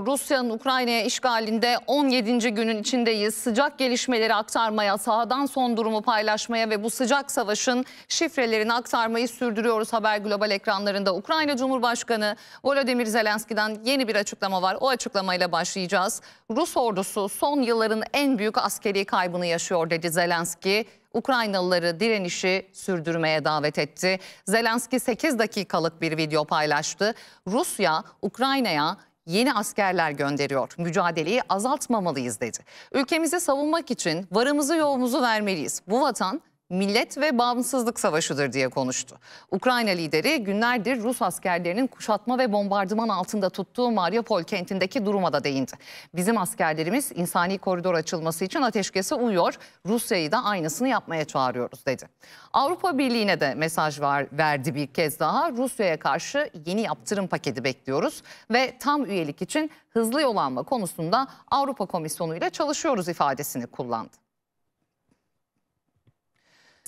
Rusya'nın Ukrayna'ya işgalinde 17. günün içindeyiz. Sıcak gelişmeleri aktarmaya, sahadan son durumu paylaşmaya ve bu sıcak savaşın şifrelerini aktarmayı sürdürüyoruz haber global ekranlarında. Ukrayna Cumhurbaşkanı Volodymyr Zelenski'den yeni bir açıklama var. O açıklamayla başlayacağız. Rus ordusu son yılların en büyük askeri kaybını yaşıyor dedi Zelenski. Ukraynalıları direnişi sürdürmeye davet etti. Zelenski 8 dakikalık bir video paylaştı. Rusya Ukrayna'ya yeni askerler gönderiyor. Mücadeleyi azaltmamalıyız dedi. Ülkemizi savunmak için varımızı yoğumuzu vermeliyiz. Bu vatan millet ve bağımsızlık savaşıdır diye konuştu. Ukrayna lideri günlerdir Rus askerlerinin kuşatma ve bombardıman altında tuttuğu Mariupol kentindeki duruma da değindi. Bizim askerlerimiz insani koridor açılması için ateşkese uyuyor. Rusya'yı da aynısını yapmaya çağırıyoruz dedi. Avrupa Birliği'ne de mesaj var, verdi bir kez daha. Rusya'ya karşı yeni yaptırım paketi bekliyoruz ve tam üyelik için hızlı yol alma konusunda Avrupa Komisyonu ile çalışıyoruz ifadesini kullandı.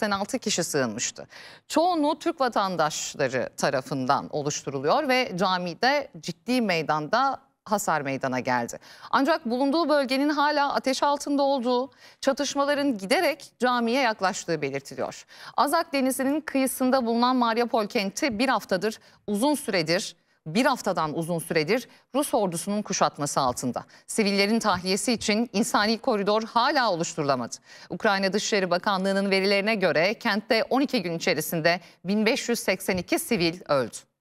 86 kişi sığınmıştı. Çoğunluğu Türk vatandaşları tarafından oluşturuluyor ve camide ciddi meydanda hasar meydana geldi. Ancak bulunduğu bölgenin hala ateş altında olduğu, çatışmaların giderek camiye yaklaştığı belirtiliyor. Azak Denizi'nin kıyısında bulunan Mariupol kenti bir haftadır uzun süredir bir haftadan uzun süredir Rus ordusunun kuşatması altında. Sivillerin tahliyesi için insani koridor hala oluşturulamadı. Ukrayna Dışişleri Bakanlığı'nın verilerine göre kentte 12 gün içerisinde 1582 sivil öldü.